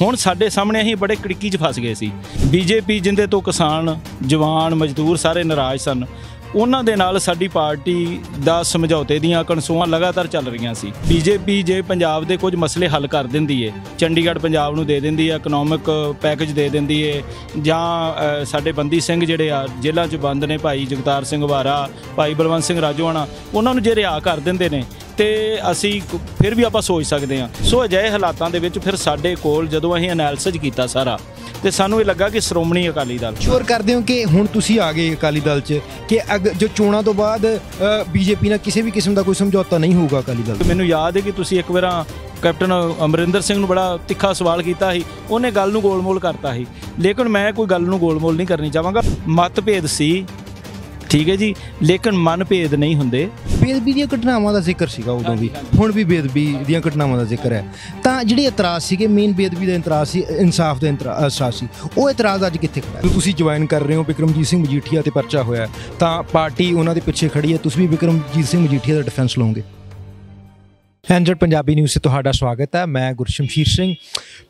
ਹੁਣ ਸਾਡੇ ਸਾਹਮਣੇ ਅਸੀਂ ਬੜੇ ਕੜਕੀ 'ਚ ਫਸ ਗਏ ਸੀ ਬੀਜੇਪੀ ਜਿੰਦੇ ਤੋਂ ਕਿਸਾਨ ਜਵਾਨ ਮਜ਼ਦੂਰ ਸਾਰੇ ਨਾਰਾਜ਼ ਸਨ ਉਹਨਾਂ ਦੇ ਨਾਲ ਸਾਡੀ ਪਾਰਟੀ ਦਾ ਸਮਝੌਤੇ ਦੀਆਂ ਕਨਸੂਆਂ ਲਗਾਤਾਰ ਚੱਲ ਰਹੀਆਂ ਸੀ ਬੀਜੇਪੀ ਜੇ ਪੰਜਾਬ ਦੇ ਕੁਝ ਮਸਲੇ ਹੱਲ ਕਰ ਦਿੰਦੀ ਏ ਚੰਡੀਗੜ੍ਹ ਪੰਜਾਬ ਨੂੰ ਦੇ ਦਿੰਦੀ ਏ ਇਕਨੋਮਿਕ ਪੈਕੇਜ ਦੇ ਦਿੰਦੀ ਏ ਜਾਂ ਸਾਡੇ ਬੰਦੀ ਸਿੰਘ ਜਿਹੜੇ ਆ ਜੇਲ੍ਹਾਂ 'ਚ ਬੰਦ ਨੇ ਭਾਈ ਜਗਤਾਰ ਸਿੰਘ ਵਾਰਾ ਭਾਈ ਬਲਵੰਤ ਸਿੰਘ ਰਾਜੋਆਣਾ ਉਹਨਾਂ ਨੂੰ ਜੇ ਰਿਹਾ ਕਰ ਦਿੰਦੇ ਨੇ ਤੇ ਅਸੀਂ ਫਿਰ ਵੀ ਆਪਾਂ ਸੋਚ ਸਕਦੇ ਆ ਸੋ ਅਜਿਹੇ ਹਾਲਾਤਾਂ ਦੇ ਵਿੱਚ ਫਿਰ ਸਾਡੇ ਕੋਲ ਜਦੋਂ ਅਸੀਂ ਐਨਾਲਿਸਿਸ ਕੀਤਾ ਸਾਰਾ ਤੇ ਸਾਨੂੰ ਇਹ ਲੱਗਾ ਕਿ ਸ਼੍ਰੋਮਣੀ ਅਕਾਲੀ ਦਲ ਚੋਰ ਕਰਦੇ ਹੋ ਕਿ ਹੁਣ ਤੁਸੀਂ ਆ ਗਏ ਅਕਾਲੀ ਦਲ 'ਚ ਕਿ ਜੋ ਚੋਣਾਂ ਤੋਂ ਬਾਅਦ ਬੀਜੇਪੀ ਨਾਲ ਕਿਸੇ ਵੀ ਕਿਸਮ ਦਾ ਕੋਈ ਸਮਝੌਤਾ ਨਹੀਂ ਹੋਊਗਾ ਅਕਾਲੀ ਦਲ ਮੈਨੂੰ ਯਾਦ ਹੈ ਕਿ ਤੁਸੀਂ ਇੱਕ ਵਾਰਾ ਕੈਪਟਨ ਅਮਰਿੰਦਰ ਸਿੰਘ ਨੂੰ ਬੜਾ ਤਿੱਖਾ ਸਵਾਲ ਕੀਤਾ ਸੀ ਉਹਨੇ ਗੱਲ ਨੂੰ ਗੋਲਮੋਲ ਕਰਤਾ ਸੀ ਲੇਕਿਨ ਮੈਂ ਕੋਈ ਗੱਲ ਨੂੰ ਗੋਲਮੋਲ ਨਹੀਂ ਕਰਨੀ ਚਾਹਾਂਗਾ ਮਤਭੇਦ ਸੀ ਠੀਕ ਹੈ ਜੀ ਲੇਕਿਨ ਮਨ ਭੇਦ ਨਹੀਂ ਹੁੰਦੇ ਬੇਦਬੀ ਦੀਆਂ ਘਟਨਾਵਾਂ ਦਾ ਜ਼ਿਕਰ ਸੀਗਾ ਉਦੋਂ ਵੀ ਹੁਣ ਵੀ ਬੇਦਬੀ ਦੀਆਂ ਘਟਨਾਵਾਂ ਦਾ ਜ਼ਿਕਰ ਹੈ ਤਾਂ ਜਿਹੜੇ ਇਤਰਾਜ਼ ਸੀਗੇ ਮੇਨ ਬੇਦਬੀ ਦਾ ਇਤਰਾਜ਼ ਸੀ ਇਨਸਾਫ ਦਾ ਇਤਰਾਜ਼ ਸੀ ਉਹ ਇਤਰਾਜ਼ ਅੱਜ ਕਿੱਥੇ ਖੜਾ ਹੈ ਤੁਸੀਂ ਜੁਆਇਨ ਕਰ ਰਹੇ ਹੋ ਵਿਕਰਮਜੀਤ ਸਿੰਘ ਮਜੀਠੀਆ ਤੇ ਪਰਚਾ ਹੋਇਆ ਤਾਂ ਪਾਰਟੀ ਉਹਨਾਂ ਦੇ ਪਿੱਛੇ ਖੜੀ ਹੈ ਤੁਸੀਂ ਵੀ ਵਿਕਰਮਜੀਤ ਸਿੰਘ ਮਜੀਠੀਆ ਦਾ ਡਿਫੈਂਸ ਲਓਗੇ ਹੈਂਜਰ ਪੰਜਾਬੀ ਨਿਊਜ਼ ਤੇ ਤੁਹਾਡਾ ਸਵਾਗਤ ਹੈ ਮੈਂ ਗੁਰਸ਼ਮਸ਼ੀਰ ਸਿੰਘ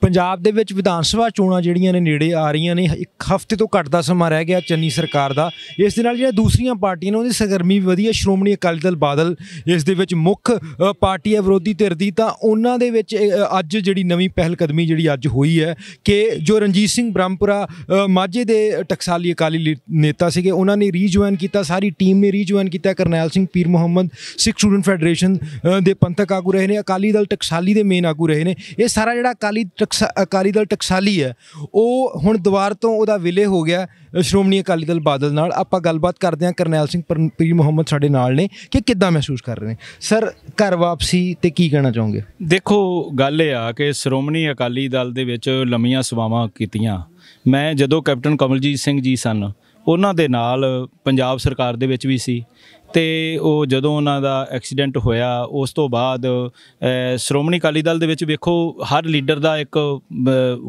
ਪੰਜਾਬ ਦੇ ਵਿੱਚ ਵਿਧਾਨ ਸਭਾ ਚੋਣਾਂ ਜਿਹੜੀਆਂ ਨੇ ਨੇੜੇ ਆ ਰਹੀਆਂ ਨੇ ਇੱਕ ਹਫ਼ਤੇ ਤੋਂ ਘੱਟ ਦਾ ਸਮਾਂ ਰਹਿ ਗਿਆ ਚੰਨੀ ਸਰਕਾਰ ਦਾ ਇਸ ਦੇ ਨਾਲ ਜਿਹੜੀਆਂ ਦੂਸਰੀਆਂ ਪਾਰਟੀਆਂ ਨੇ ਉਹਦੀ ਸਰਗਰਮੀ ਵੀ ਵਧੀ ਹੈ ਸ਼੍ਰੋਮਣੀ ਅਕਾਲੀ ਦਲ ਬਾਦਲ ਇਸ ਦੇ ਵਿੱਚ ਮੁੱਖ ਪਾਰਟੀ ਹੈ ਵਿਰੋਧੀ ਧਿਰ ਦੀ ਤਾਂ ਉਹਨਾਂ ਦੇ ਵਿੱਚ ਅੱਜ ਜਿਹੜੀ ਨਵੀਂ ਪਹਿਲ ਕਦਮੀ ਜਿਹੜੀ ਅੱਜ ਹੋਈ ਹੈ ਕਿ ਜੋ ਰਣਜੀਤ ਸਿੰਘ ਬ੍ਰਹਮਪੁਰਾ ਮਾਝੇ ਦੇ ਟਕਸਾਲੀ ਅਕਾਲੀ ਨੇਤਾ ਸੀਗੇ ਉਹਨਾਂ ਨੇ ਰੀਜੁਆਇਨ ਕੀਤਾ ਸਾਰੀ ਟੀਮ ਨੇ ਰੀਜੁਆਇਨ ਕੀਤਾ ਕਰਨੈਲ ਸਿੰਘ ਪੀਰ ਮੁਹੰਮਦ ਸਿੱਖ ਸਟੂਡੈਂਟ ਫੈਡਰੇਸ਼ਨ ਦੇ ਪੰਥਕ ਆਗੂ ਰਹੇ ਨੇ ਅਕਾਲੀ ਦਲ ਟਕਸਾਲੀ ਦੇ ਮੇਨ ਆਗੂ ਰਹੇ ਨੇ ਇਹ ਸਾਰਾ ਜਿਹੜਾ ਅਕਾਲੀ ਅਕਾਲੀ ਦਲ ਟਕਸਾਲੀ ਹੈ ਉਹ ਹੁਣ ਦੁਬਾਰ ਤੋਂ ਉਹਦਾ ਵਿਲੇ ਹੋ ਗਿਆ ਸ਼੍ਰੋਮਣੀ ਅਕਾਲੀ ਦਲ ਬਾਦਲ ਨਾਲ ਆਪਾਂ ਗੱਲਬਾਤ ਕਰਦੇ ਹਾਂ ਕਰਨੈਲ ਸਿੰਘ ਪ੍ਰੀ ਮੁਹੰਮਦ ਸਾਡੇ ਨਾਲ ਨੇ ਕਿ ਕਿੱਦਾਂ ਮਹਿਸੂਸ ਕਰ ਰਹੇ ਨੇ ਸਰ ਘਰ ਵਾਪਸੀ ਤੇ ਕੀ ਕਹਿਣਾ ਚਾਹੋਗੇ ਦੇਖੋ ਗੱਲ ਇਹ ਆ ਕਿ ਸ਼੍ਰੋਮਣੀ ਅਕਾਲੀ ਦਲ ਦੇ ਵਿੱਚ ਲੰਮੀਆਂ ਸਵਾਵਾਂ ਕੀਤੀਆਂ ਮੈਂ ਜਦੋਂ ਕੈਪਟਨ ਕਮਲਜੀਤ ਸਿੰਘ ਜੀ ਸਨ ਉਹਨਾਂ ਦੇ ਨਾਲ ਪੰਜਾਬ ਸਰਕਾਰ ਦੇ ਵਿੱਚ ਵੀ ਸੀ ਤੇ ਉਹ ਜਦੋਂ ਉਹਨਾਂ ਦਾ ਐਕਸੀਡੈਂਟ ਹੋਇਆ ਉਸ ਤੋਂ ਬਾਅਦ ਸ਼੍ਰੋਮਣੀ ਅਕਾਲੀ ਦਲ ਦੇ ਵਿੱਚ ਵੇਖੋ ਹਰ ਲੀਡਰ ਦਾ ਇੱਕ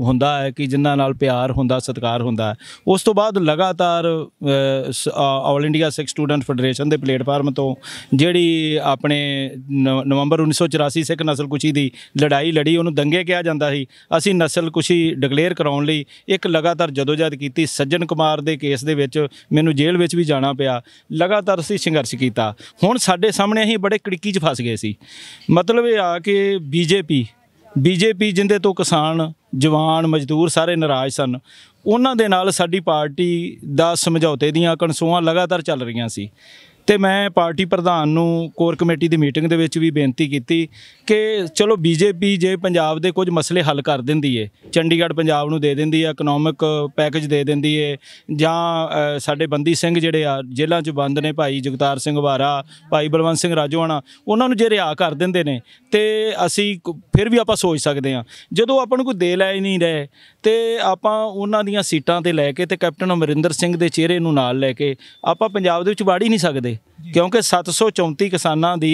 ਹੁੰਦਾ ਹੈ ਕਿ ਜਿਨ੍ਹਾਂ ਨਾਲ ਪਿਆਰ ਹੁੰਦਾ ਸਤਿਕਾਰ ਹੁੰਦਾ ਉਸ ਤੋਂ ਬਾਅਦ ਲਗਾਤਾਰ All India Sikh student federation ਦੇ ਪਲੇਟਫਾਰਮ ਤੋਂ ਜਿਹੜੀ ਆਪਣੇ ਨਵੰਬਰ 1984 ਸਿੱਖ ਨਸਲਕੁਸ਼ੀ ਦੀ ਲੜਾਈ ਲੜੀ ਉਹਨੂੰ ਦੰਗੇ ਕਿਹਾ ਜਾਂਦਾ ਸੀ ਅਸੀਂ ਨਸਲਕੁਸ਼ੀ ਡਿਕਲੇਅਰ ਕਰਾਉਣ ਲਈ ਇੱਕ ਲਗਾਤਾਰ ਜਦੋਜਾਦ ਕੀਤੀ ਸੱਜਣ ਕੁਮਾਰ ਦੇ ਕੇਸ ਦੇ ਵਿੱਚ ਮੈਨੂੰ ਜੇਲ੍ਹ ਵਿੱਚ ਵੀ ਜਾਣਾ ਪਿਆ ਲਗਾਤਾਰ ਅਸੀਂ ਸੰਘਰਸ਼ ਸੰਘਰਸ਼ ਕੀਤਾ ਹੁਣ ਸਾਡੇ ਸਾਹਮਣੇ ਅਸੀਂ ਬੜੇ ਕੜਕੀ 'ਚ ਫਸ ਗਏ ਸੀ ਮਤਲਬ ਇਹ ਆ ਕਿ ਬੀਜੇਪੀ ਬੀਜੇਪੀ ਜਿੰਦੇ ਤੋਂ ਕਿਸਾਨ ਜਵਾਨ ਮਜ਼ਦੂਰ ਸਾਰੇ ਨਾਰਾਜ਼ ਸਨ ਉਹਨਾਂ ਦੇ ਨਾਲ ਸਾਡੀ ਪਾਰਟੀ ਦਾ ਸਮਝੌਤੇ ਦੀਆਂ ਕਨਸੋਆਂ ਲਗਾਤਾਰ ਚੱਲ ਰਹੀਆਂ ਸੀ ਤੇ ਮੈਂ ਪਾਰਟੀ ਪ੍ਰਧਾਨ ਨੂੰ ਕੋਰ ਕਮੇਟੀ ਦੀ ਮੀਟਿੰਗ ਦੇ ਵਿੱਚ ਵੀ ਬੇਨਤੀ ਕੀਤੀ ਕਿ ਚਲੋ ਬੀਜੇਪੀ ਜੇ ਪੰਜਾਬ ਦੇ ਕੁਝ ਮਸਲੇ ਹੱਲ ਕਰ ਦਿੰਦੀ ਏ ਚੰਡੀਗੜ੍ਹ ਪੰਜਾਬ ਨੂੰ ਦੇ ਦਿੰਦੀ ਏ ਇਕਨੋਮਿਕ ਪੈਕੇਜ ਦੇ ਦਿੰਦੀ ਏ ਜਾਂ ਸਾਡੇ ਬੰਦੀ ਸਿੰਘ ਜਿਹੜੇ ਆ ਜੇਲ੍ਹਾਂ 'ਚ ਬੰਦ ਨੇ ਭਾਈ ਜਗਤਾਰ ਸਿੰਘ ਵਾਰਾ ਭਾਈ ਬਲਵੰਤ ਸਿੰਘ ਰਾਜੋਆਣਾ ਉਹਨਾਂ ਨੂੰ ਜੇ ਰਿਹਾ ਕਰ ਦਿੰਦੇ ਨੇ ਤੇ ਅਸੀਂ ਫਿਰ ਵੀ ਆਪਾਂ ਸੋਚ ਸਕਦੇ ਆ ਜਦੋਂ ਆਪਾਂ ਨੂੰ ਕੋਈ ਦੇ ਲੈ ਨਹੀਂ ਰਹੇ ਤੇ ਆਪਾਂ ਉਹਨਾਂ ਦੀਆਂ ਸੀਟਾਂ ਤੇ ਲੈ ਕੇ ਤੇ ਕੈਪਟਨ ਅਮਰਿੰਦਰ ਸਿੰਘ ਦੇ ਚਿਹਰੇ ਨੂੰ ਨਾਲ ਲੈ ਕੇ ਆਪਾਂ ਪੰਜਾਬ ਦੇ ਵਿੱਚ ਬਾੜੀ ਨਹੀਂ ਸਕਦੇ ਦੇ ਕਿਉਂਕਿ 734 ਕਿਸਾਨਾਂ ਦੀ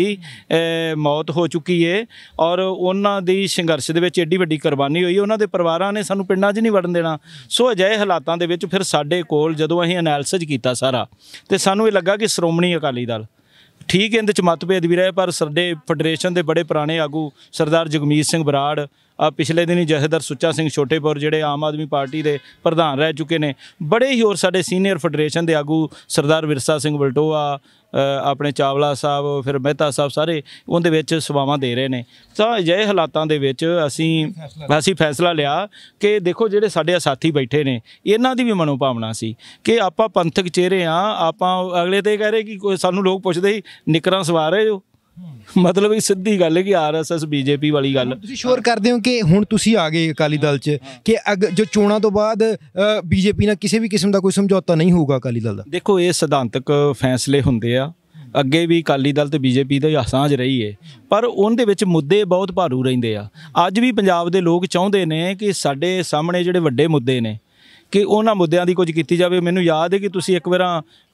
ਮੌਤ ਹੋ ਚੁੱਕੀ ਏ ਔਰ ਉਹਨਾਂ ਦੀ ਸੰਘਰਸ਼ ਦੇ ਵਿੱਚ ਏਡੀ ਵੱਡੀ ਕੁਰਬਾਨੀ ਹੋਈ ਉਹਨਾਂ ਦੇ ਪਰਿਵਾਰਾਂ ਨੇ ਸਾਨੂੰ ਪਿੰਡਾਂ 'ਚ ਨਹੀਂ ਵੜਨ ਦੇਣਾ ਸੋ ਅਜਿਹੇ ਹਾਲਾਤਾਂ ਦੇ ਵਿੱਚ ਫਿਰ ਸਾਡੇ ਕੋਲ ਜਦੋਂ ਅਸੀਂ ਐਨਾਲਿਸਿਸ ਕੀਤਾ ਸਾਰਾ ਤੇ ਸਾਨੂੰ ਇਹ ਲੱਗਾ ਕਿ ਸ਼੍ਰੋਮਣੀ ਅਕਾਲੀ ਦਲ ਠੀਕ ਇਹਦੇ ਚ ਮਤਭੇਦ ਵੀ ਰਹੇ ਪਰ ਸਰਦੇ ਫੈਡਰੇਸ਼ਨ ਦੇ ਬੜੇ ਪੁਰਾਣੇ ਆਗੂ ਸਰਦਾਰ ਜਗਮੀਤ ਸਿੰਘ ਬਰਾੜ ਆ ਪਿਛਲੇ ਦਿਨੀ ਜਥੇਦਾਰ ਸੁੱਚਾ ਸਿੰਘ ਛੋਟੇਪੁਰ ਜਿਹੜੇ ਆਮ ਆਦਮੀ ਪਾਰਟੀ ਦੇ ਪ੍ਰਧਾਨ ਰਹਿ ਚੁੱਕੇ ਨੇ ਬੜੇ ਹੀ ਹੋਰ ਸਾਡੇ ਸੀਨੀਅਰ ਫੈਡਰੇਸ਼ਨ ਦੇ ਆਗੂ ਸਰਦਾਰ ਵਿਰਸਾ ਸਿੰਘ ਬਲਟੋਆ ਆਪਣੇ ਚਾਵਲਾ ਸਾਹਿਬ ਫਿਰ ਮਹਿਤਾ ਸਾਹਿਬ ਸਾਰੇ ਉਹਦੇ ਵਿੱਚ ਸਵਾਵਾਂ ਦੇ ਰਹੇ ਨੇ ਤਾਂ ਅਜਿਹੇ ਹਾਲਾਤਾਂ ਦੇ ਵਿੱਚ ਅਸੀਂ ਅਸੀਂ ਫੈਸਲਾ ਲਿਆ ਕਿ ਦੇਖੋ ਜਿਹੜੇ ਸਾਡੇ ਸਾਥੀ ਬੈਠੇ ਨੇ ਇਹਨਾਂ ਦੀ ਵੀ ਮਨੋਭਾਵਨਾ ਸੀ ਕਿ ਆਪਾਂ ਪੰਥਕ ਚਿਹਰੇ ਆ ਆਪਾਂ ਅਗਲੇ ਤੇ ਕਹਿ ਰਹੇ ਕਿ ਸਾਨੂੰ ਲੋਕ ਪੁੱਛਦੇ ਹੀ ਨਿਕਰਾਂ ਸਵਾਰ ਰਹੇ ਮਤਲਬ ਇਹ ਸਿੱਧੀ ਗੱਲ ਹੈ ਕਿ ਆਰਐਸਐਸ ਬੀਜੇਪੀ ਵਾਲੀ ਗੱਲ ਤੁਸੀਂ ਸ਼ੋਰ ਕਰਦੇ ਹੋ ਕਿ ਹੁਣ ਤੁਸੀਂ ਆ ਗਏ ਅਕਾਲੀ ਦਲ 'ਚ ਕਿ ਜੋ ਚੋਣਾਂ ਤੋਂ ਬਾਅਦ ਬੀਜੇਪੀ ਨਾਲ ਕਿਸੇ ਵੀ ਕਿਸਮ ਦਾ ਕੋਈ ਸਮਝੌਤਾ ਨਹੀਂ ਹੋਊਗਾ ਅਕਾਲੀ ਦਲ ਦਾ ਦੇਖੋ ਇਹ ਸਿਧਾਂਤਕ ਫੈਸਲੇ ਹੁੰਦੇ ਆ ਅੱਗੇ ਵੀ ਅਕਾਲੀ ਦਲ ਤੇ ਬੀਜੇਪੀ ਦਾ ਜ ਰਹੀ ਏ ਪਰ ਉਹਦੇ ਵਿੱਚ ਮੁੱਦੇ ਬਹੁਤ ਭਾਰੂ ਰਹਿੰਦੇ ਆ ਅੱਜ ਵੀ ਪੰਜਾਬ ਦੇ ਲੋਕ ਚਾਹੁੰਦੇ ਨੇ ਕਿ ਸਾਡੇ ਸਾਹਮਣੇ ਜਿਹੜੇ ਵੱਡੇ ਮੁੱਦੇ ਨੇ ਕਿ ਉਹਨਾਂ ਮੁੱਦਿਆਂ ਦੀ ਕੁਝ ਕੀਤੀ ਜਾਵੇ ਮੈਨੂੰ ਯਾਦ ਹੈ ਕਿ ਤੁਸੀਂ ਇੱਕ ਵਾਰ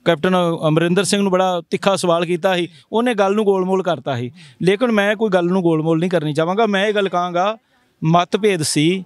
ਕੈਪਟਨ ਅਮਰਿੰਦਰ ਸਿੰਘ ਨੂੰ ਬੜਾ ਤਿੱਖਾ ਸਵਾਲ ਕੀਤਾ ਸੀ ਉਹਨੇ ਗੱਲ ਨੂੰ ਗੋਲਮੋਲ ਕਰਤਾ ਸੀ ਲੇਕਿਨ ਮੈਂ ਕੋਈ ਗੱਲ ਨੂੰ ਗੋਲਮੋਲ ਨਹੀਂ ਕਰਨੀ ਚਾਹਾਂਗਾ ਮੈਂ ਇਹ ਗੱਲ ਕਹਾਂਗਾ ਮਤਭੇਦ ਸੀ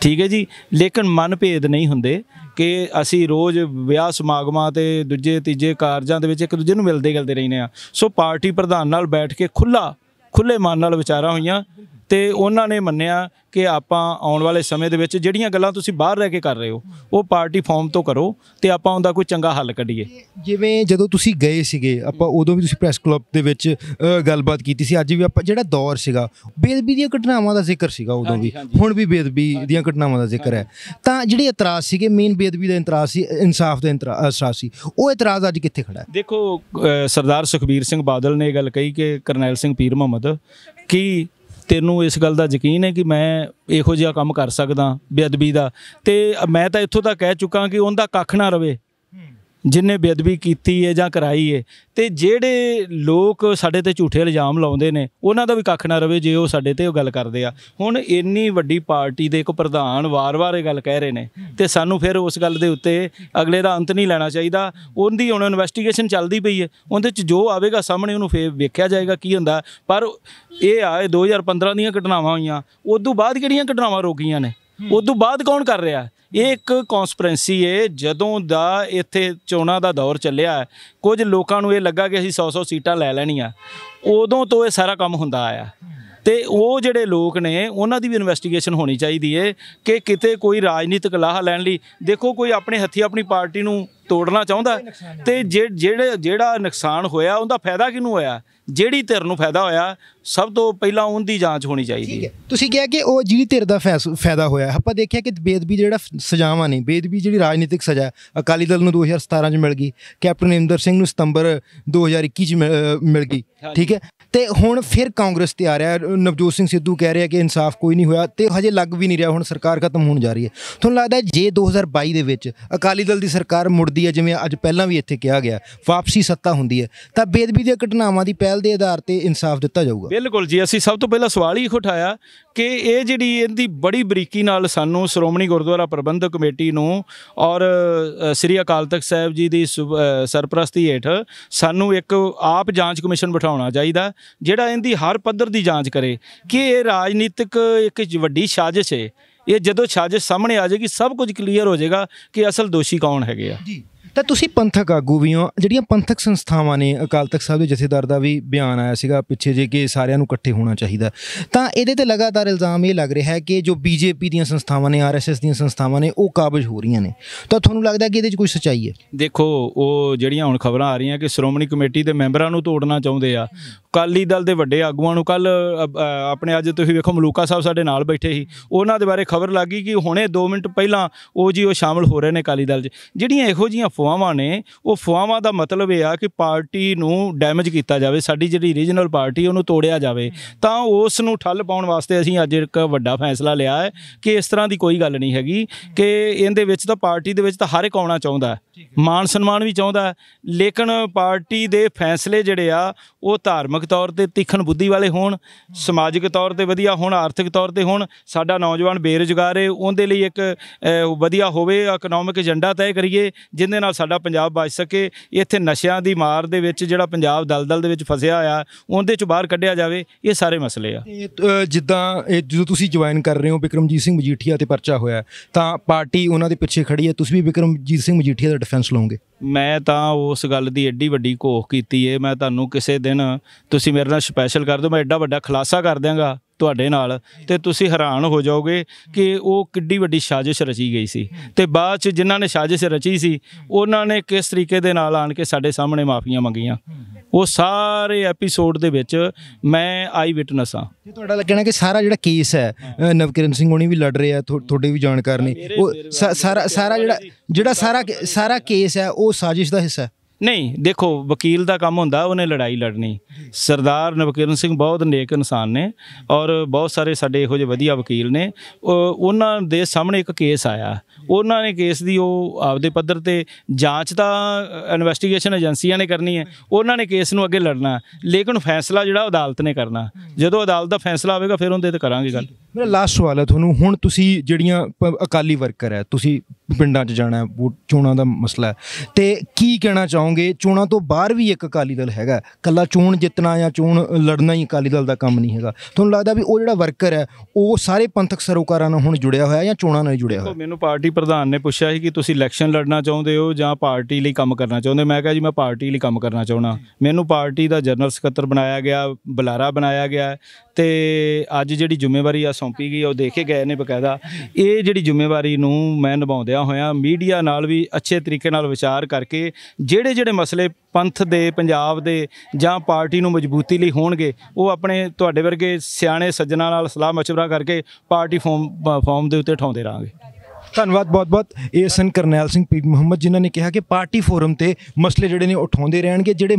ਠੀਕ ਹੈ ਜੀ ਲੇਕਿਨ ਮਨਭੇਦ ਨਹੀਂ ਹੁੰਦੇ ਕਿ ਅਸੀਂ ਰੋਜ਼ ਵਿਆਹ ਸਮਾਗਮਾਂ ਤੇ ਦੂਜੇ ਤੀਜੇ ਕਾਰਜਾਂ ਦੇ ਵਿੱਚ ਇੱਕ ਦੂਜੇ ਨੂੰ ਮਿਲਦੇ ਗਲਦੇ ਰਹਿੰਦੇ ਆ ਸੋ ਪਾਰਟੀ ਪ੍ਰਧਾਨ ਨਾਲ ਬੈਠ ਕੇ ਖੁੱਲਾ ਖੁੱਲੇ ਮਨ ਨਾਲ ਵਿਚਾਰਾਂ ਹੋਈਆਂ ਤੇ ਉਹਨਾਂ ਨੇ ਮੰਨਿਆ ਕਿ ਆਪਾਂ ਆਉਣ ਵਾਲੇ ਸਮੇਂ ਦੇ ਵਿੱਚ ਜਿਹੜੀਆਂ ਗੱਲਾਂ ਤੁਸੀਂ ਬਾਹਰ ਰਹਿ ਕੇ ਕਰ ਰਹੇ ਹੋ ਉਹ ਪਾਰਟੀ ਫਾਰਮ ਤੋਂ ਕਰੋ ਤੇ ਆਪਾਂ ਉਹਦਾ ਕੋਈ ਚੰਗਾ ਹੱਲ ਕੱਢੀਏ ਜਿਵੇਂ ਜਦੋਂ ਤੁਸੀਂ ਗਏ ਸੀਗੇ ਆਪਾਂ ਉਦੋਂ ਵੀ ਤੁਸੀਂ ਪ੍ਰੈਸ ਕਲੱਬ ਦੇ ਵਿੱਚ ਗੱਲਬਾਤ ਕੀਤੀ ਸੀ ਅੱਜ ਵੀ ਆਪਾਂ ਜਿਹੜਾ ਦੌਰ ਸੀਗਾ ਬੇਦਬੀ ਦੀਆਂ ਘਟਨਾਵਾਂ ਦਾ ਜ਼ਿਕਰ ਸੀਗਾ ਉਦੋਂ ਵੀ ਹੁਣ ਵੀ ਬੇਦਬੀ ਦੀਆਂ ਘਟਨਾਵਾਂ ਦਾ ਜ਼ਿਕਰ ਹੈ ਤਾਂ ਜਿਹੜੇ ਇਤਰਾਜ਼ ਸੀਗੇ ਮੇਨ ਬੇਦਬੀ ਦਾ ਇਤਰਾਜ਼ ਸੀ ਇਨਸਾਫ ਦਾ ਇਤਰਾਜ਼ ਸੀ ਉਹ ਇਤਰਾਜ਼ ਅੱਜ ਕਿੱਥੇ ਖੜਾ ਹੈ ਦੇਖੋ ਸਰਦਾਰ ਸੁਖਬੀਰ ਸਿੰਘ ਬਾਦਲ ਨੇ ਇਹ ਗੱਲ ਕਹੀ ਕਿ ਕਰਨੈਲ ਸਿੰਘ ਪੀਰ ਮੁਹੰਮਦ ਕੀ ਤੈਨੂੰ ਇਸ ਗੱਲ ਦਾ ਯਕੀਨ ਹੈ ਕਿ ਮੈਂ ਇਹੋ ਜਿਹਾ ਕੰਮ ਕਰ ਸਕਦਾ ਬੇਅਦਬੀ ਦਾ ਤੇ ਮੈਂ ਤਾਂ ਇੱਥੋਂ ਤੱਕ ਕਹਿ ਚੁੱਕਾ ਕਿ ਉਹਦਾ ਕੱਖ ਨਾ ਰਵੇ ਜਿਨਨੇ ਬੇਅਦਬੀ ਕੀਤੀ ਹੈ ਜਾਂ ਕਰਾਈ ਹੈ ਤੇ ਜਿਹੜੇ ਲੋਕ ਸਾਡੇ ਤੇ ਝੂਠੇ ਇਲਜ਼ਾਮ ਲਾਉਂਦੇ ਨੇ ਉਹਨਾਂ ਦਾ ਵੀ ਕੱਖ ਨਾ ਰਵੇ ਜੇ ਉਹ ਸਾਡੇ ਤੇ ਉਹ ਗੱਲ ਕਰਦੇ ਆ ਹੁਣ ਇੰਨੀ ਵੱਡੀ ਪਾਰਟੀ ਦੇ ਇੱਕ ਪ੍ਰਧਾਨ ਵਾਰ-ਵਾਰ ਇਹ ਗੱਲ ਕਹਿ ਰਹੇ ਨੇ ਤੇ ਸਾਨੂੰ ਫਿਰ ਉਸ ਗੱਲ ਦੇ ਉੱਤੇ ਅਗਲੇ ਦਾ ਅੰਤ ਨਹੀਂ ਲੈਣਾ ਚਾਹੀਦਾ ਉਹਦੀ ਹੁਣ ਇਨਵੈਸਟੀਗੇਸ਼ਨ ਚੱਲਦੀ ਪਈ ਹੈ ਉਹਦੇ 'ਚ ਜੋ ਆਵੇਗਾ ਸਾਹਮਣੇ ਉਹਨੂੰ ਫੇਰ ਵੇਖਿਆ ਜਾਏਗਾ ਕੀ ਹੁੰਦਾ ਪਰ ਇਹ ਆ 2015 ਦੀਆਂ ਘਟਨਾਵਾਂ ਹੋਈਆਂ ਉਸ ਤੋਂ ਬਾਅਦ ਕਿਹੜੀਆਂ ਘਟਨਾਵਾਂ ਰੋਕੀਆਂ ਨੇ ਉਸ ਤੋਂ ਬਾਅਦ ਕੌਣ ਕਰ ਰਿਹਾ ਇਹ ਇੱਕ ਕਨਸਪੀਰੈਂਸੀ ਏ ਜਦੋਂ ਦਾ ਇੱਥੇ ਚੋਣਾਂ ਦਾ ਦੌਰ ਚੱਲਿਆ ਕੁਝ ਲੋਕਾਂ ਨੂੰ ਇਹ ਲੱਗਾ ਕਿ ਅਸੀਂ 100-100 ਸੀਟਾਂ ਲੈ ਲੈਣੀਆਂ ਉਦੋਂ ਤੋਂ ਇਹ ਸਾਰਾ ਕੰਮ ਹੁੰਦਾ ਆਇਆ ਤੇ ਉਹ ਜਿਹੜੇ ਲੋਕ ਨੇ ਉਹਨਾਂ ਦੀ ਵੀ ਇਨਵੈਸਟੀਗੇਸ਼ਨ ਹੋਣੀ ਚਾਹੀਦੀ ਏ ਕਿ ਕਿਤੇ ਕੋਈ ਰਾਜਨੀਤਿਕ ਲਾਹ ਲੈਣ ਲਈ ਦੇਖੋ ਕੋਈ ਆਪਣੇ ਹੱਥੀ ਆਪਣੀ ਪਾਰਟੀ ਨੂੰ ਤੋੜਨਾ ਚਾਹੁੰਦਾ ਤੇ ਜਿਹੜੇ ਜਿਹੜਾ ਨੁਕਸਾਨ ਹੋਇਆ ਉਹਦਾ ਫਾਇਦਾ ਕਿਹਨੂੰ ਹੋਇਆ ਜਿਹੜੀ ਧਿਰ ਨੂੰ ਫਾਇਦਾ ਹੋਇਆ ਸਭ ਤੋਂ ਪਹਿਲਾਂ ਉਹਦੀ ਜਾਂਚ ਹੋਣੀ ਚਾਹੀਦੀ ਹੈ ਤੁਸੀਂ ਕਿਹਾ ਕਿ ਉਹ ਜਿਹੜੀ ਧਿਰ ਦਾ ਫਾਇਦਾ ਹੋਇਆ ਆਪਾਂ ਦੇਖਿਆ ਕਿ ਬੇਦਬੀ ਜਿਹੜਾ ਸਜ਼ਾਵਾਂ ਨਹੀਂ ਬੇਦਬੀ ਜਿਹੜੀ ਰਾਜਨੀਤਿਕ ਸਜ਼ਾ ਅਕਾਲੀ ਦਲ ਨੂੰ 2017 ਚ ਮਿਲ ਗਈ ਕੈਪਟਨ ਇੰਦਰ ਸਿੰਘ ਨੂੰ ਸਤੰਬਰ 2021 ਚ ਮਿਲ ਗਈ ਠੀਕ ਹੈ ਤੇ ਹੁਣ ਫਿਰ ਕਾਂਗਰਸ ਤੇ ਆ ਰਿਹਾ ਨਵਜੋਤ ਸਿੰਘ ਸਿੱਧੂ ਕਹਿ ਰਿਹਾ ਕਿ ਇਨਸਾਫ ਕੋਈ ਨਹੀਂ ਹੋਇਆ ਤੇ ਹਜੇ ਲੱਗ ਵੀ ਨਹੀਂ ਰਿਹਾ ਹੁਣ ਸਰਕਾਰ ਖਤਮ ਹੋਣ ਜਾ ਰਹੀ ਹੈ ਤੁਹਾਨੂੰ ਲੱਗਦਾ ਜੇ 2022 ਦੇ ਵਿੱਚ ਅਕਾਲੀ ਦਲ ਦੀ ਸਰਕਾਰ ਮੁੜਦੀ ਹੈ ਜਿਵੇਂ ਅੱਜ ਪਹਿਲਾਂ ਵੀ ਇੱਥੇ ਕਿਹਾ ਗਿਆ ਵਾਪਸੀ ਸੱਤਾ ਹੁੰਦੀ ਹੈ ਤਾਂ ਬੇਦਬੀ ਦੀਆਂ ਘਟਨਾਵਾਂ ਦੀ ਪਹਿਲ ਦੇ ਆਧਾਰ ਤੇ ਇਨਸਾਫ ਦਿੱਤਾ ਜਾਊਗਾ ਬਿਲਕੁਲ ਜੀ ਅਸੀਂ ਸਭ ਤੋਂ ਪਹਿਲਾਂ ਸਵਾਲ ਹੀ ਉਠਾਇਆ ਕਿ ਇਹ ਜਿਹੜੀ ਇਹਦੀ ਬੜੀ ਬਰੀਕੀ ਨਾਲ ਸਾਨੂੰ ਸ਼੍ਰੋਮਣੀ ਗੁਰਦੁਆਰਾ ਪ੍ਰਬੰਧਕ ਕਮੇਟੀ ਨੂੰ ਔਰ ਸ੍ਰੀ ਅਕਾਲ ਤਖਤ ਸਾਹਿਬ ਜੀ ਦੀ ਸਰਪ੍ਰਸਤੀ ਹੇਠ ਸਾਨੂੰ ਇੱਕ ਆਪ ਜਾਂਚ ਕਮਿਸ਼ਨ ਬਿਠਾਉਣਾ ਚਾਹੀਦਾ ਜਿਹੜਾ ਇਹਦੀ ਹਰ ਪੱਧਰ ਦੀ ਜਾਂਚ ਕਰੇ ਕਿ ਇਹ ਰਾਜਨੀਤਿਕ ਇੱਕ ਵੱਡੀ ਸਾਜ਼ਿਸ਼ ਹੈ ਇਹ ਜਦੋਂ ਸਾਜ਼ਿਸ਼ ਸਾਹਮਣੇ ਆ ਜਾਏਗੀ ਸਭ ਕੁਝ ਕਲੀਅਰ ਹੋ ਜਾਏਗਾ ਕਿ ਅਸਲ ਦੋਸ਼ੀ ਕੌਣ ਹੈਗੇ ਆ ਜੀ ਤਾਂ ਤੁਸੀਂ ਪੰਥਕ ਆਗੂ ਵੀ ਹੋ ਜਿਹੜੀਆਂ ਪੰਥਕ ਸੰਸਥਾਵਾਂ ਨੇ ਅਕਾਲ ਤਖਤ ਸਾਹਿਬ ਦੇ ਜਥੇਦਾਰ ਦਾ ਵੀ ਬਿਆਨ ਆਇਆ ਸੀਗਾ ਪਿੱਛੇ ਜੇ ਕਿ ਸਾਰਿਆਂ ਨੂੰ ਇਕੱਠੇ ਹੋਣਾ ਚਾਹੀਦਾ ਤਾਂ ਇਹਦੇ ਤੇ ਲਗਾਤਾਰ ਇਲਜ਼ਾਮ ਇਹ ਲੱਗ ਰਿਹਾ ਹੈ ਕਿ ਜੋ ਬੀਜੇਪੀ ਦੀਆਂ ਸੰਸਥਾਵਾਂ ਨੇ ਆਰਐਸਐਸ ਦੀਆਂ ਸੰਸਥਾਵਾਂ ਨੇ ਉਹ ਕਾਬਜ ਹੋ ਰਹੀਆਂ ਨੇ ਤਾਂ ਤੁਹਾਨੂੰ ਲੱਗਦਾ ਕਿ ਇਹਦੇ 'ਚ ਕੋਈ ਸੱਚਾਈ ਹੈ ਦੇਖੋ ਉਹ ਜਿਹੜੀਆਂ ਹੁਣ ਖਬਰਾਂ ਆ ਰਹੀਆਂ ਕਿ ਸ਼੍ਰੋਮਣੀ ਕਮੇਟੀ ਦੇ ਮੈਂਬਰਾਂ ਨੂੰ ਤੋੜਨਾ ਚਾਹੁੰਦੇ ਆ ਕਾਲੀ ਦਲ ਦੇ ਵੱਡੇ ਆਗੂਆਂ ਨੂੰ ਕੱਲ ਆਪਣੇ ਅੱਜ ਤੁਸੀਂ ਵੇਖੋ ਮਲੂਕਾ ਸਾਹਿਬ ਸਾਡੇ ਨਾਲ ਬੈਠੇ ਸੀ ਉਹਨਾਂ ਦੇ ਬਾਰੇ ਖਬਰ ਲੱਗੀ ਕਿ ਹੁਣੇ 2 ਮਿੰਟ ਪਹਿਲਾਂ ਉਹ ਜੀ ਉਹ ਸ਼ਾਮਲ ਹੋ ਰਹੇ ਨੇ ਕਾਲੀ ਦਲ 'ਚ ਜਿਹੜੀਆਂ ਇਹੋ ਜੀਆਂ ਅਫਵਾਹਾਂ ਨੇ ਉਹ ਅਫਵਾਹਾਂ ਦਾ ਮਤਲਬ ਇਹ ਆ ਕਿ ਪਾਰਟੀ ਨੂੰ ਡੈਮੇਜ ਕੀਤਾ ਜਾਵੇ ਸਾਡੀ ਜਿਹੜੀ ਰੀਜਨਲ ਪਾਰਟੀ ਉਹਨੂੰ ਤੋੜਿਆ ਜਾਵੇ ਤਾਂ ਉਸ ਨੂੰ ਠੱਲ ਪਾਉਣ ਵਾਸਤੇ ਅਸੀਂ ਅੱਜ ਇੱਕ ਵੱਡਾ ਫੈਸਲਾ ਲਿਆ ਹੈ ਕਿ ਇਸ ਤਰ੍ਹਾਂ ਦੀ ਕੋਈ ਗੱਲ ਨਹੀਂ ਹੈਗੀ ਕਿ ਇਹਦੇ ਵਿੱਚ ਤਾਂ ਪਾਰਟੀ ਦੇ ਵਿੱਚ ਤਾਂ ਹਰ ਇੱਕ ਆਉਣਾ ਚਾਹੁੰਦਾ ਮਾਨ ਸਨਮਾਨ ਵੀ ਚਾਹੁੰਦਾ ਲੇਕਿਨ ਪਾਰਟੀ ਦੇ ਫੈਸਲੇ ਜਿਹੜੇ ਆ ਉਹ ਧਾਰਮਿਕ ਤੌਰ ਤੇ ਤਿੱਖਣ ਬੁੱਧੀ ਵਾਲੇ ਹੋਣ ਸਮਾਜਿਕ ਤੌਰ ਤੇ ਵਧੀਆ ਹੋਣ ਆਰਥਿਕ ਤੌਰ ਤੇ ਹੋਣ ਸਾਡਾ ਨੌਜਵਾਨ ਬੇਰੁਜ਼ਗਾਰ ਹੈ ਉਹਦੇ ਲਈ ਇੱਕ ਵਧੀਆ ਹੋਵੇ ਇਕਨੋਮਿਕ ਏਜੰਡਾ ਤੈਅ ਕਰੀਏ ਜਿੰਦੇ ਨਾਲ ਸਾਡਾ ਪੰਜਾਬ ਬਚ ਸਕੇ ਇੱਥੇ ਨਸ਼ਿਆਂ ਦੀ ਮਾਰ ਦੇ ਵਿੱਚ ਜਿਹੜਾ ਪੰਜਾਬ ਦਲਦਲ ਦੇ ਵਿੱਚ ਫਸਿਆ ਹੋਇਆ ਉਹਦੇ ਚ ਬਾਹਰ ਕੱਢਿਆ ਜਾਵੇ ਇਹ ਸਾਰੇ ਮਸਲੇ ਆ ਜਿੱਦਾਂ ਜਦੋਂ ਤੁਸੀਂ ਜੁਆਇਨ ਕਰ ਰਹੇ ਹੋ ਬਿਕਰਮਜੀਤ ਸਿੰਘ ਮਜੀਠੀਆ ਤੇ ਪਰਚਾ ਹੋਇਆ ਤਾਂ ਪਾਰਟੀ ਉਹਨਾਂ ਦੇ ਪਿੱਛੇ ਖੜੀ ਹੈ ਤੁਸੀਂ ਵੀ ਬਿਕਰਮਜੀਤ ਸਿੰਘ ਮਜੀਠੀਆ ਦਾ ਡਿਫੈਂਸ ਲਓਗੇ ਮੈਂ ਤਾਂ ਉਸ ਗੱਲ ਦੀ ਐਡੀ ਵੱਡੀ ਘੋਖ ਕੀਤੀ ਏ ਮੈਂ ਤੁਹਾਨੂੰ ਕਿਸੇ ਦਿਨ ਤੁਸੀਂ ਮੇਰੇ ਨਾਲ ਸਪੈਸ਼ਲ ਕਰ ਦਿਓ ਮੈਂ ਐਡਾ ਵੱਡਾ ਖਲਾਸਾ ਕਰ ਦਿਆਂਗਾ ਤੁਹਾਡੇ ਨਾਲ ਤੇ ਤੁਸੀਂ ਹੈਰਾਨ ਹੋ ਜਾਓਗੇ ਕਿ ਉਹ ਕਿੱਡੀ ਵੱਡੀ ਸਾਜ਼ਿਸ਼ ਰਚੀ ਗਈ ਸੀ ਤੇ ਬਾਅਦ ਚ ਜਿਨ੍ਹਾਂ ਨੇ ਸਾਜ਼ਿਸ਼ ਰਚੀ ਸੀ ਉਹਨਾਂ ਨੇ ਕਿਸ ਤਰੀਕੇ ਦੇ ਨਾਲ ਆਣ ਕੇ ਸਾਡੇ ਸਾਹਮਣੇ ਮਾਫੀਆਂ ਮੰਗੀਆਂ ਉਹ ਸਾਰੇ ਐਪੀਸੋਡ ਦੇ ਵਿੱਚ ਮੈਂ ਆਈ ਵਿਟਨੈਸ ਆ ਜੇ ਤੁਹਾਡਾ ਲੱਗਣਾ ਕਿ ਸਾਰਾ ਜਿਹੜਾ ਕੇਸ ਹੈ ਨਵਕਿਰਨ ਸਿੰਘ ਹੋਣੀ ਵੀ ਲੜ ਰਹੇ ਆ ਤੁਹਾਡੇ ਵੀ ਜਾਣਕਾਰ ਨੇ ਉਹ ਸਾਰਾ ਸਾਰਾ ਜਿਹੜਾ ਜਿਹੜਾ ਸਾਰਾ ਸਾਰਾ ਕੇਸ ਹੈ ਉਹ ਸਾਜ਼ਿਸ਼ ਦਾ ਹਿੱਸਾ ਹੈ ਨਹੀਂ ਦੇਖੋ ਵਕੀਲ ਦਾ ਕੰਮ ਹੁੰਦਾ ਉਹਨੇ ਲੜਾਈ ਲੜਨੀ ਸਰਦਾਰ ਨਵਕਿਰਨ ਸਿੰਘ ਬਹੁਤ ਨੇਕ ਇਨਸਾਨ ਨੇ ਔਰ ਬਹੁਤ ਸਾਰੇ ਸਾਡੇ ਇਹੋ ਜਿਹੇ ਵਧੀਆ ਵਕੀਲ ਨੇ ਉਹਨਾਂ ਦੇ ਸਾਹਮਣੇ ਇੱਕ ਕੇਸ ਆਇਆ ਉਹਨਾਂ ਨੇ ਕੇਸ ਦੀ ਉਹ ਆਪਦੇ ਪੱਧਰ ਤੇ ਜਾਂਚ ਤਾਂ ਇਨਵੈਸਟੀਗੇਸ਼ਨ ਏਜੰਸੀਆਂ ਨੇ ਕਰਨੀ ਹੈ ਉਹਨਾਂ ਨੇ ਕੇਸ ਨੂੰ ਅੱਗੇ ਲੜਨਾ ਲੇਕਿਨ ਫੈਸਲਾ ਜਿਹੜਾ ਅਦਾਲਤ ਨੇ ਕਰਨਾ ਜਦੋਂ ਅਦਾਲਤ ਦਾ ਫੈਸਲਾ ਆਵੇਗਾ ਫਿਰ ਉਹਦੇ ਤੇ ਕਰਾਂਗੇ ਗੱਲ ਮੇਰਾ ਲਾਸਟ ਸਵਾਲ ਹੈ ਤੁਹਾਨੂੰ ਹੁਣ ਤੁਸੀਂ ਜਿਹੜੀਆਂ ਅਕਾਲੀ ਵਰਕਰ ਹੈ ਤੁਸੀਂ ਪਿੰਡਾਂ 'ਚ ਜਾਣਾ ਹੈ ਚੋਣਾਂ ਦਾ ਮਸਲਾ ਹੈ ਤੇ ਕੀ ਕਹਿਣਾ ਚਾਹੋਗੇ ਚੋਣਾਂ ਤੋਂ ਬਾਹਰ ਵੀ ਇੱਕ ਅਕਾਲੀ ਦਲ ਹੈਗਾ ਕੱਲਾ ਚੋਣ ਜਿੱਤਣਾ ਜਾਂ ਚੋਣ ਲੜਨਾ ਹੀ ਅਕਾਲੀ ਦਲ ਦਾ ਕੰਮ ਨਹੀਂ ਹੈਗਾ ਤੁਹਾਨੂੰ ਲੱਗਦਾ ਵੀ ਉਹ ਜਿਹੜਾ ਵਰਕਰ ਹੈ ਉਹ ਸਾਰੇ ਪੰਥਕ ਸਰੋਕਾਰਾਂ ਨਾਲ ਹੁਣ ਜੁੜਿਆ ਹੋਇਆ ਜਾਂ ਚੋਣਾਂ ਨਾਲ ਜੁੜਿਆ ਹੋਇਆ ਮੈਨੂੰ ਪਾਰਟੀ ਪ੍ਰਧਾਨ ਨੇ ਪੁੱਛਿਆ ਸੀ ਕਿ ਤੁਸੀਂ ਇਲੈਕਸ਼ਨ ਲੜਨਾ ਚਾਹੁੰਦੇ ਹੋ ਜਾਂ ਪਾਰਟੀ ਲਈ ਕੰਮ ਕਰਨਾ ਚਾਹੁੰਦੇ ਮੈਂ ਕਿਹਾ ਜੀ ਮੈਂ ਪਾਰਟੀ ਲਈ ਕੰਮ ਕਰਨਾ ਚਾਹੁੰਦਾ ਮੈਨੂੰ ਪਾਰਟੀ ਦਾ ਜਨਰਲ ਸਕੱਤਰ ਬਣਾਇਆ ਗਿਆ ਬਲਾਰਾ ਬਣਾਇਆ ਗਿਆ ਤੇ ਅੱਜ ਜਿਹੜੀ ਜ਼ਿੰਮੇਵਾਰੀ ਆ ਸੌਂਪੀ ਗਈ ਉਹ ਦੇਖੇ ਗਏ ਨੇ ਬਕਾਇਦਾ ਇਹ ਜਿਹੜੀ ਜ਼ਿੰਮੇਵਾਰੀ ਨੂੰ ਮੈਂ ਨਿਭਾਉਂਦੇ ਹੋਇਆ ਹੋਇਆ ਮੀਡੀਆ ਨਾਲ ਵੀ ਅੱਛੇ ਤਰੀਕੇ ਨਾਲ ਵਿਚਾਰ ਕਰਕੇ ਜਿਹੜੇ ਜਿਹੜੇ ਮਸਲੇ ਪੰਥ ਦੇ ਪੰਜਾਬ ਦੇ ਜਾਂ ਪਾਰਟੀ ਨੂੰ ਮਜ਼ਬੂਤੀ ਲਈ ਹੋਣਗੇ ਉਹ ਆਪਣੇ ਤੁਹਾਡੇ ਵਰਗੇ ਸਿਆਣੇ ਸੱਜਣਾ ਨਾਲ ਸਲਾਹ مشورہ ਕਰਕੇ ਪਾਰਟੀ ਫਾਰਮ ਫਾਰਮ ਦੇ ਉੱਤੇ ਠਾਉਂਦੇ ਰਾਂਗੇ ਧੰਨਵਾਦ ਬਹੁਤ-ਬਹੁਤ ਇਹ ਸਨ ਕਰਨੈਲ ਸਿੰਘ ਪੀ ਮੁਹੰਮਦ ਜਿਨ੍ਹਾਂ ਨੇ ਕਿਹਾ ਕਿ ਪਾਰਟੀ ਫੋਰਮ ਤੇ ਮਸਲੇ ਜਿਹੜੇ ਨੇ ਉਠਾਉਂਦੇ ਰਹਿਣਗੇ ਜਿਹੜੇ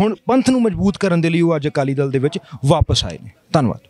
ਹੁਣ ਪੰਥ ਨੂੰ ਮਜ਼ਬੂਤ ਕਰਨ ਦੇ ਲਈ ਉਹ ਅੱਜ ਅਕਾਲੀ ਦਲ ਦੇ ਵਿੱਚ ਵਾਪਸ ਆਏ ਨੇ ਧੰਨਵਾਦ